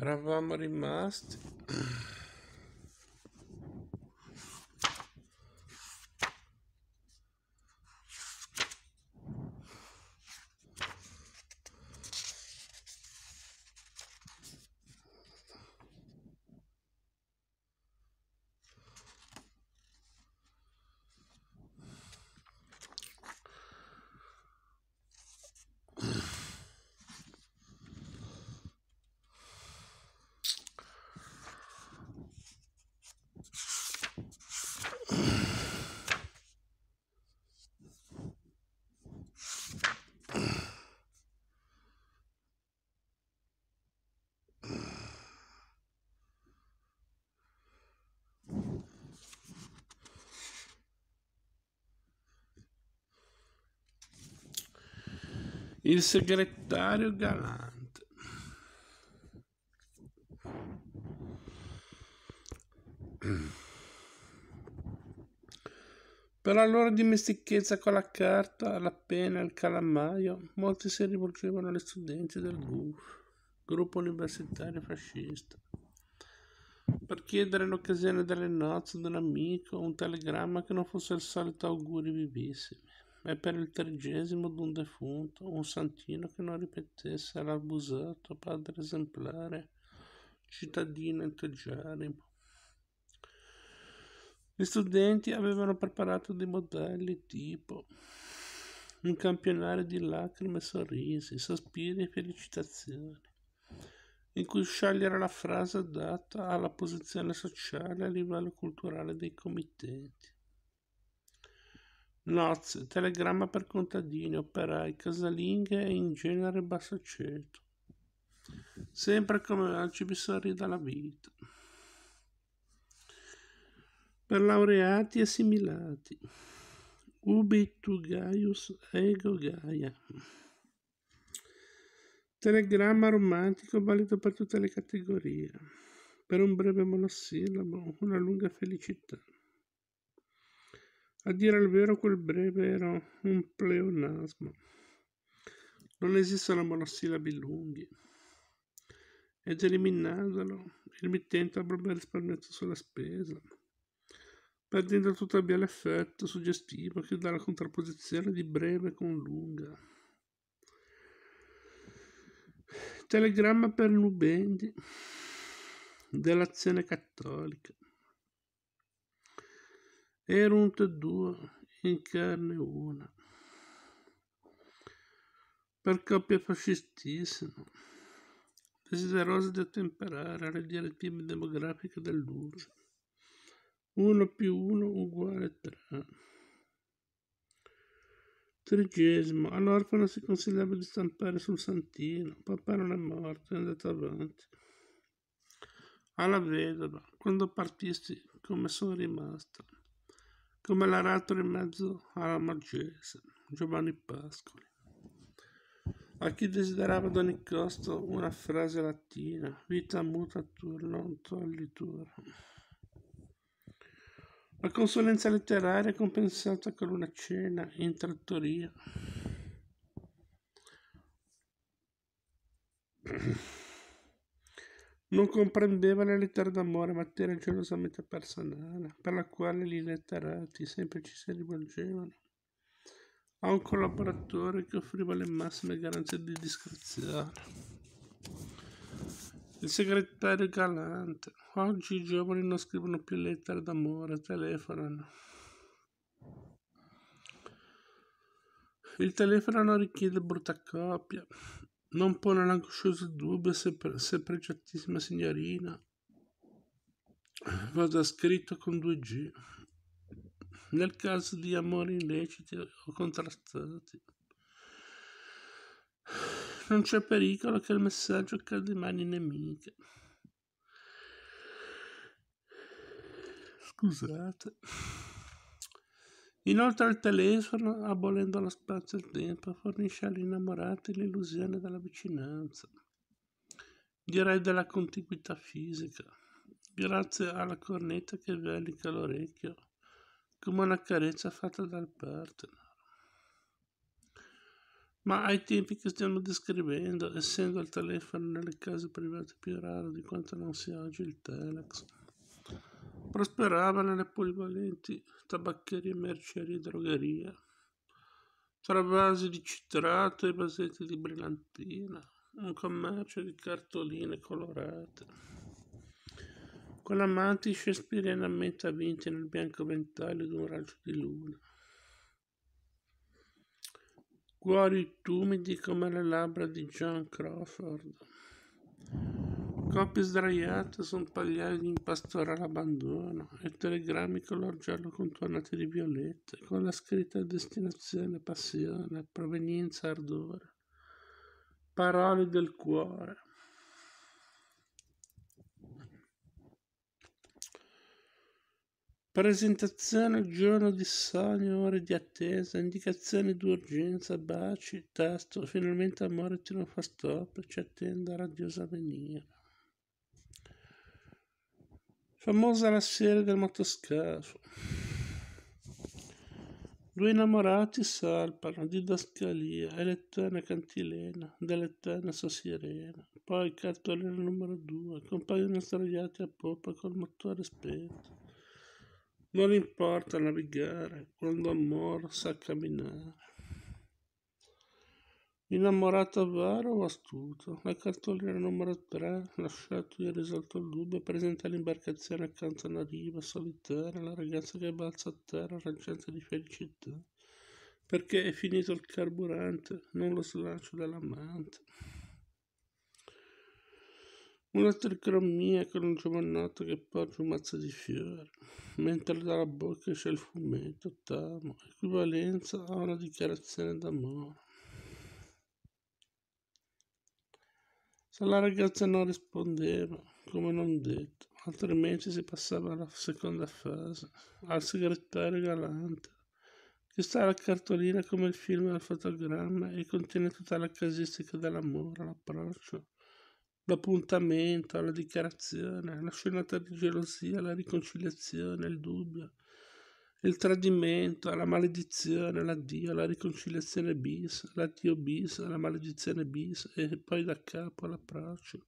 Gravamos remaster. Il segretario galante. Per la loro dimestichezza con la carta, la penna e il calamaio, molti si rivolgevano agli studenti del GUF, gruppo universitario fascista, per chiedere l'occasione delle nozze di un amico un telegramma che non fosse il solito auguri vivissimo e per il trigesimo d'un defunto, un santino che non ripetesse all'abusato padre esemplare, cittadino integerrimo. Gli studenti avevano preparato dei modelli tipo un campionario di lacrime sorrisi, sospiri e felicitazioni, in cui scegliere la frase adatta alla posizione sociale e a livello culturale dei committenti. Noz, telegramma per contadini, operai, casalinghe e in genere bassaceto. Sempre come oggi mi sorrida la vita. Per laureati assimilati. Ubi tu Gaius ego Gaia. Telegramma romantico valido per tutte le categorie. Per un breve monosillabo, una lunga felicità. A dire il vero, quel breve era un pleonasmo. Non esistono monosillabi lunghi. Ed eliminandolo, il mittente avrebbe risparmiato sulla spesa, perdendo tuttavia l'effetto suggestivo che dà la contrapposizione di breve con lunga. Telegramma per Nubendi dell'azione cattolica erunt due in carne una. Per coppia fascistissime, desiderose di ottemperare alle direttive demografiche dell'URSS, uno più uno uguale tre. Trigesimo, all'orfano si consigliava di stampare sul santino, papà non è morto, è andato avanti. Alla vedova, quando partisti, come sono rimasta come l'aratro in mezzo alla Margese, Giovanni Pascoli. A chi desiderava ad ogni costo una frase latina, vita muta tur, non tollitura. La consulenza letteraria è compensata con una cena in trattoria. Non comprendeva le lettere d'amore, ma era gelosamente personale, per la quale gli letterati sempre ci si rivolgevano a un collaboratore che offriva le massime garanzie di discrezione. Il segretario galante. Oggi i giovani non scrivono più lettere d'amore, telefonano. Il telefono richiede brutta copia non pone l'angoscioso dubbio se, se pregiatissima signorina vada scritto con due G nel caso di amori illeciti o contrastati. Non c'è pericolo che il messaggio cada in mani nemiche. Scusate. Inoltre il telefono, abolendo lo spazio e il tempo, fornisce agli innamorati l'illusione della vicinanza, direi della contiguità fisica, grazie alla cornetta che velica l'orecchio, come una carezza fatta dal partner. Ma ai tempi che stiamo descrivendo, essendo il telefono nelle case private più raro di quanto non sia oggi il telex, Prosperava nelle polivalenti tabaccherie, mercerie, e drogherie, tra vasi di citrato e vasetti di brillantina, un commercio di cartoline colorate. Con amanti shakespearianamente avvinti nel bianco ventaglio di un raggio di luna. Cuori tumidi come le labbra di John Crawford Coppie sdraiate, sono pagliaio di impastore all'abbandono e telegrammi color giallo contornati di violette con la scritta destinazione, passione, provenienza, ardore. Parole del cuore. Presentazione, giorno di sogno, ore di attesa, indicazioni d'urgenza, baci, tasto, finalmente amore ti non fa stop, ci attenda radiosa venire. Famosa la serie del motoscafo. Due innamorati salpano di didascalia, elettana cantilena, dell'eterna sua sirena. Poi cartolina numero due, compaiono sdraiati a poppa col motore spento. Non importa navigare, quando amor sa camminare. Innamorato avaro o astuto, la cartolina numero 3, lasciato ieri risolto il dubbio, presenta l'imbarcazione accanto a una riva solitaria, la ragazza che balza a terra, raggiante di felicità, perché è finito il carburante, non lo slancio dall'amante. Una tricromia con un giovanotto che porge un mazzo di fiori, mentre dalla bocca c'è il fumetto, tamo, equivalenza a una dichiarazione d'amore. Se la ragazza non rispondeva, come non detto, altrimenti si passava alla seconda fase, al segretario galante, che sta la cartolina come il film al fotogramma e contiene tutta la casistica dell'amore, l'approccio, l'appuntamento, la dichiarazione, la scenata di gelosia, la riconciliazione, il dubbio, il tradimento, la maledizione, l'addio, la riconciliazione bis, l'addio bis, la maledizione bis e poi da capo all'approccio,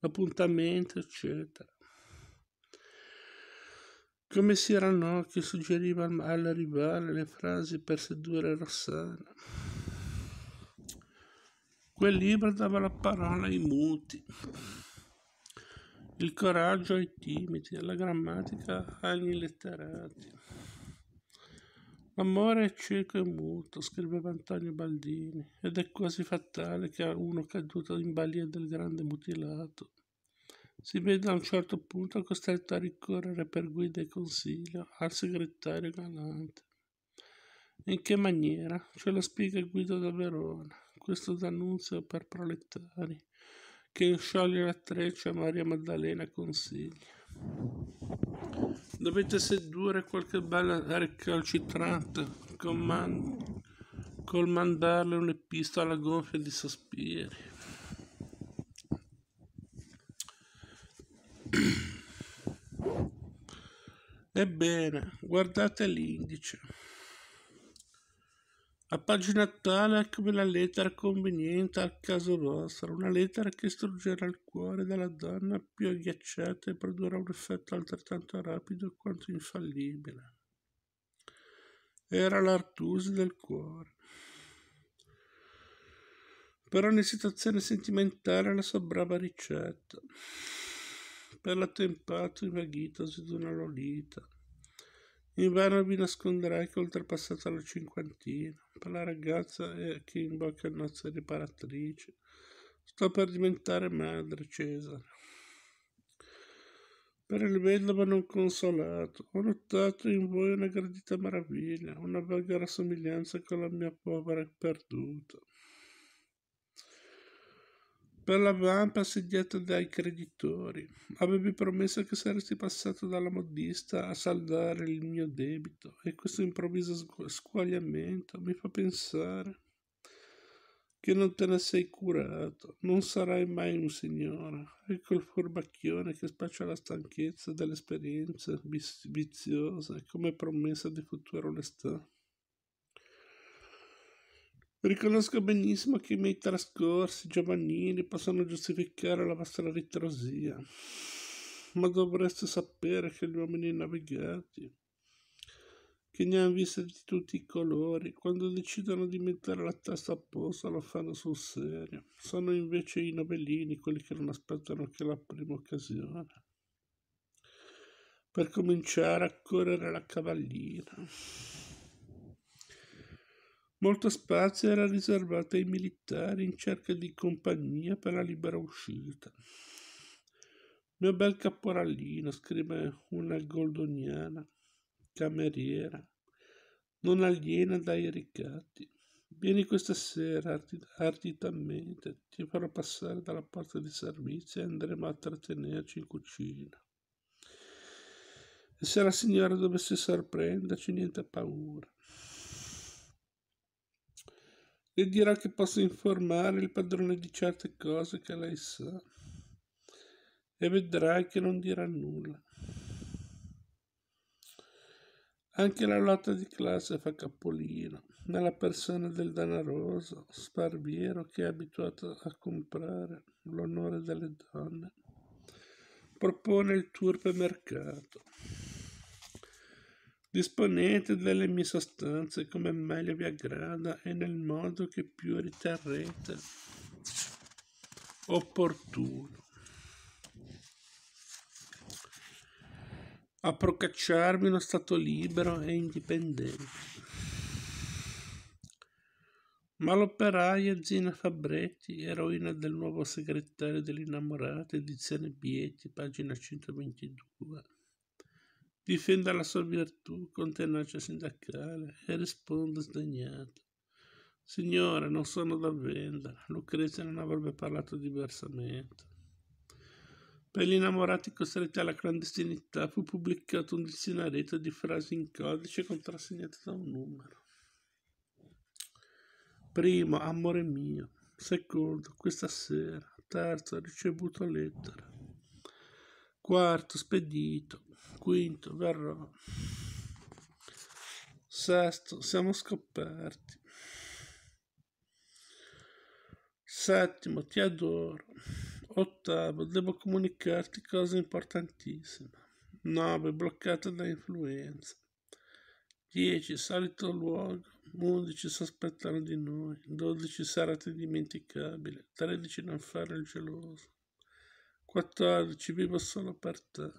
l'appuntamento, eccetera. Come si Ranocchio suggeriva al rivale le frasi per sedurre Rossana. Quel libro dava la parola ai muti, il coraggio ai timidi, la grammatica agli letterati. Amore è cieco e muto, scriveva Antonio Baldini, ed è quasi fatale che uno caduto in balia del grande mutilato si veda a un certo punto costretto a ricorrere per guida e consiglio al segretario galante. In che maniera? Ce lo spiega Guido da Verona, questo d'annunzio per proletari, che scioglie la treccia Maria Maddalena consiglia. Dovete sedurre qualche bella recalcitrante col, man- col mandarle un'epistola gonfia di sospiri. Ebbene, guardate l'indice. La pagina tale è come la lettera conveniente al caso vostro, una lettera che struggerà il cuore della donna più agghiacciata e produrrà un effetto altrettanto rapido quanto infallibile. Era l'artusi del cuore. Per ogni situazione sentimentale la sua brava ricetta. Per l'attempato invaghitosi di una lolita in vano vi nasconderai che ho oltrepassato la cinquantina. Per la ragazza che in bocca il nozze riparatrice. Sto per diventare madre, Cesare. Per il vedovo non consolato, ho notato in voi una gradita meraviglia, una vaga rassomiglianza con la mia povera perduta per la vampa assediata dai creditori. Avevi promesso che saresti passato dalla modista a saldare il mio debito e questo improvviso squagliamento mi fa pensare che non te ne sei curato, non sarai mai un signore. Ecco il furbacchione che spaccia la stanchezza delle esperienze viziose come promessa di futura onestà. Riconosco benissimo che i miei trascorsi giovanili possono giustificare la vostra ritrosia, ma dovreste sapere che gli uomini navigati, che ne hanno viste di tutti i colori, quando decidono di mettere la testa a posto lo fanno sul serio. Sono invece i novellini quelli che non aspettano che la prima occasione per cominciare a correre la cavallina. Molto spazio era riservato ai militari in cerca di compagnia per la libera uscita. Mio bel caporallino, scrive una goldoniana, cameriera, non aliena dai ricatti. Vieni questa sera arditamente, ti farò passare dalla porta di servizio e andremo a trattenerci in cucina. E se la signora dovesse sorprenderci, niente paura e dirò che posso informare il padrone di certe cose che lei sa e vedrai che non dirà nulla. Anche la lotta di classe fa capolino nella persona del danaroso sparviero che è abituato a comprare l'onore delle donne. Propone il turpe mercato. Disponete delle mie sostanze come meglio vi aggrada e nel modo che più riterrete opportuno. A procacciarmi uno Stato libero e indipendente. Ma l'operaia Zina Fabretti, eroina del nuovo segretario dell'innamorata, edizione Bieti, pagina 122 difenda la sua virtù con tenacia sindacale e risponde sdegnato. Signore, non sono da vendere, Lucrezia non avrebbe parlato diversamente. Per gli innamorati costretti alla clandestinità fu pubblicato un dizionario di frasi in codice contrassegnate da un numero. Primo, amore mio. Secondo, questa sera. Terzo, ricevuto lettera. Quarto, spedito quinto, verrò. Sesto, siamo scoperti. Settimo, ti adoro. Ottavo, devo comunicarti cose importantissime. Nove, Bloccata da influenza. Dieci, Solito luogo. Undici, Sospettano di noi. Dodici, Sarate dimenticabile. Tredici, Non fare il geloso. 14. Vivo solo per te.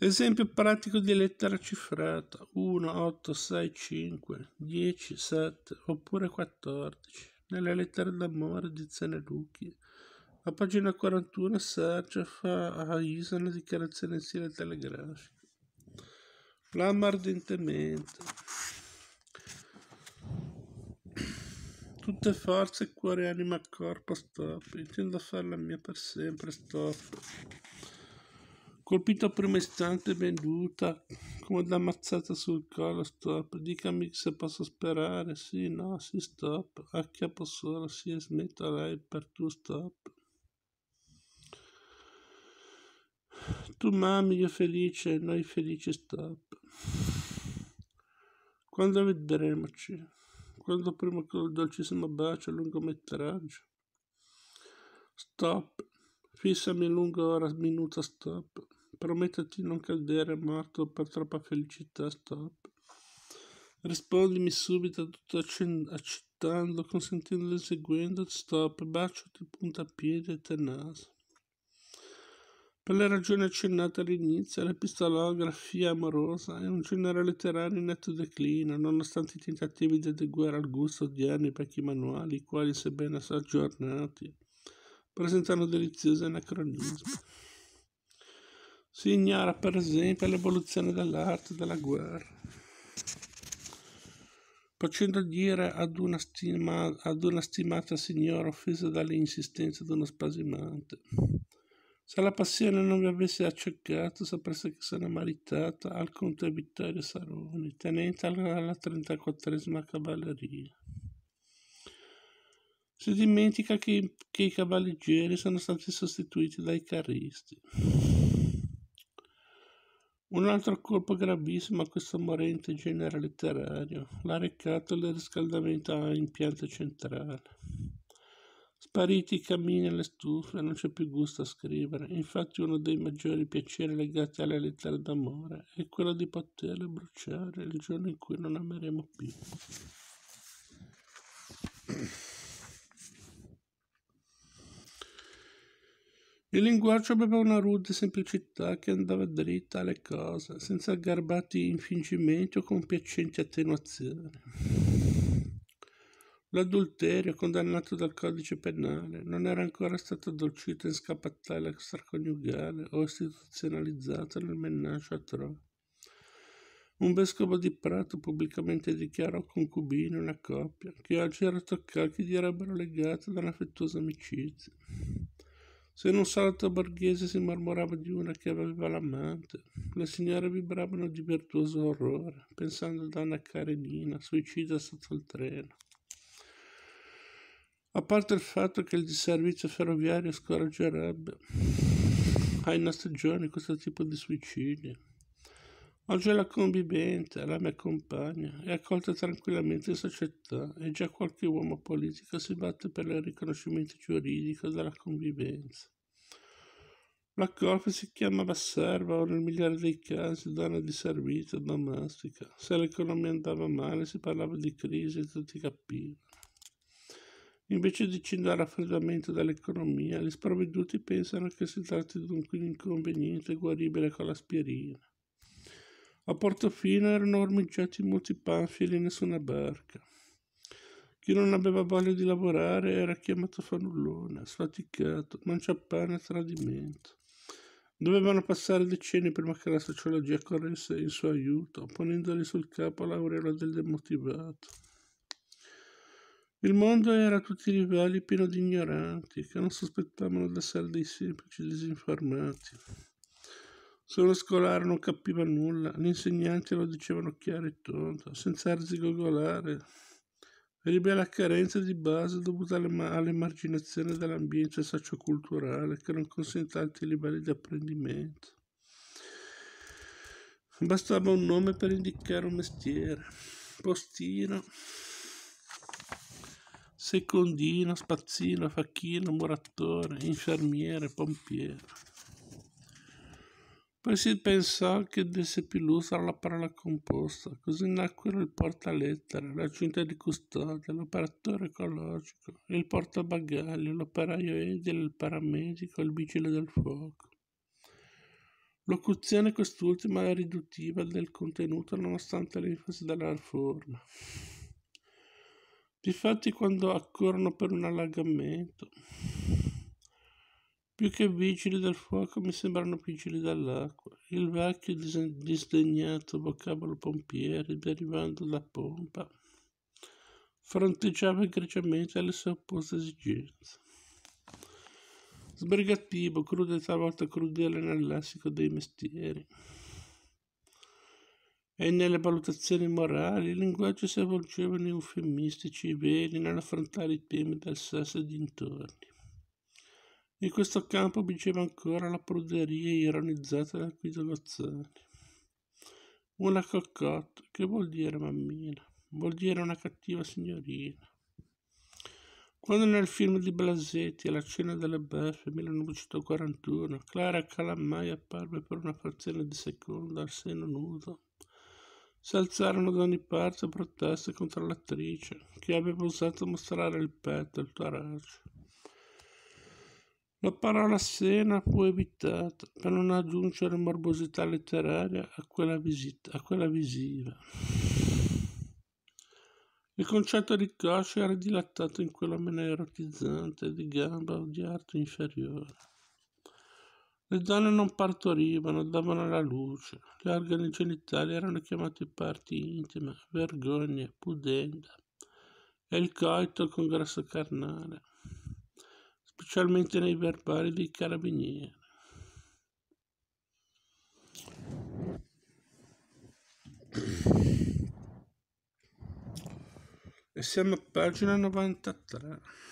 Esempio pratico di lettera cifrata 1, 8, 6, 5, 10, 7 oppure 14 nelle lettere d'amore di Zenelucchi. A pagina 41 Sergio fa a Isa una dichiarazione in stile telegrafico. Flama ardentemente. Tutte forze, cuore, anima, corpo, stop. Intendo farla mia per sempre, stop. Colpito a primo istante, venduta come da ammazzata sul collo, stop. Dicami se posso sperare, sì, no, sì, stop. acchiappo solo, sì, smetto lei per tu, stop. Tu mami, io felice, noi felici, stop. Quando vedremoci? Quando prima col dolcissimo bacio, lungometraggio. Stop. Fissami lungo ora, minuto stop. Promettiti di non cadere morto per troppa felicità, stop. Rispondimi subito tutto accettando, consentendo e seguendo, stop. Baciati punta puntapiede e tenace. Per le ragioni accennate all'inizio, l'epistolografia amorosa è un genere letterario in netto declino, nonostante i tentativi di adeguare al gusto odierno i vecchi manuali, i quali, sebbene aggiornati, presentano deliziosi anacronismi. Si ignora per esempio l'evoluzione dell'arte della guerra, facendo dire ad una, stima, ad una stimata signora offesa dall'insistenza di uno spasimante. Se la passione non vi avesse accecato, sapreste che sono maritata al conte Vittorio Saroni, tenente alla 34esima cavalleria. Si dimentica che, che i cavalleggeri sono stati sostituiti dai carristi un altro colpo gravissimo a questo morente genere letterario l'ha recato il riscaldamento all'impianto centrale. Spariti i camini e le stufe, non c'è più gusto a scrivere. Infatti uno dei maggiori piaceri legati alle lettere d'amore è quello di poterle bruciare il giorno in cui non ameremo più. Il linguaggio aveva una rude semplicità che andava dritta alle cose, senza garbati infingimenti o compiacenti attenuazioni. L'adulterio, condannato dal codice penale, non era ancora stato addolcito in scappatella extraconiugale o istituzionalizzato nel menage a trois. Un vescovo di Prato pubblicamente dichiarò concubino una coppia che oggi era toccata e gli ebbero legata da un'affettuosa amicizia. Se in un salto borghese si mormorava di una che aveva l'amante, le signore vibravano di virtuoso orrore, pensando a donna Karenina, suicida sotto il treno. A parte il fatto che il disservizio ferroviario scoraggerebbe ai nostri giorni questo tipo di suicidi, Oggi è la convivente, la mia compagna, è accolta tranquillamente in società e già qualche uomo politico si batte per il riconoscimento giuridico della convivenza. La colpa si chiamava serva o nel migliore dei casi donna di servizio domestica. Se l'economia andava male si parlava di crisi e tutti capivano. Invece di cindere al raffreddamento dell'economia, gli sprovveduti pensano che si tratti dunque di un inconveniente guaribile con l'aspirina. A Portofino erano ormeggiati molti panfili e nessuna barca. Chi non aveva voglia di lavorare era chiamato fanullone, sfaticato, mangiapane a tradimento. Dovevano passare decenni prima che la sociologia corresse in suo aiuto, ponendoli sul capo l'aureola del demotivato. Il mondo era a tutti i livelli pieno di ignoranti che non sospettavano di essere dei semplici disinformati. Solo scolare non capiva nulla, gli insegnanti lo dicevano chiaro e tondo, senza arzigogolare. Veniva la carenza di base dovuta all'emarginazione dell'ambiente socioculturale che non consente altri livelli di apprendimento. Bastava un nome per indicare un mestiere. Postino, secondino, spazzino, facchino, murattore, infermiere, pompiere. Poi si pensò che desse più lustro alla parola composta, così nacquero il portalettere, la giunta di custode, l'operatore ecologico, il portabagagli, l'operaio edile, il paramedico, il vigile del fuoco. Locuzione quest'ultima è riduttiva del contenuto nonostante l'enfasi della forma. Difatti quando accorrono per un allagamento, più che vigili del fuoco mi sembrano vigili dell'acqua. Il vecchio disdegnato vocabolo pompieri derivando da pompa fronteggiava egregiamente alle sue opposte esigenze. Sbrigativo, crudo e talvolta crudele nel lessico dei mestieri. E nelle valutazioni morali il linguaggio si avvolgeva in eufemistici veli nell'affrontare i temi del sesso e dintorni. In questo campo vinceva ancora la pruderia ironizzata da Guido Gozzani. Una cocotte, che vuol dire mammina? Vuol dire una cattiva signorina. Quando nel film di Blasetti, alla cena delle beffe 1941, Clara Calamai apparve per una frazione di secondo al seno nudo, si alzarono da ogni parte proteste contro l'attrice, che aveva osato mostrare il petto e il torace. La parola Sena fu evitata per non aggiungere morbosità letteraria a quella, visita, a quella visiva. Il concetto di coscia era dilattato in quella meno erotizzante di gamba o di arto inferiore. Le donne non partorivano, davano alla luce, gli organi genitali erano chiamati parti intime, vergogne, pudenda, e il coito congresso carnale specialmente nei verbali dei carabinieri. E siamo a pagina 93.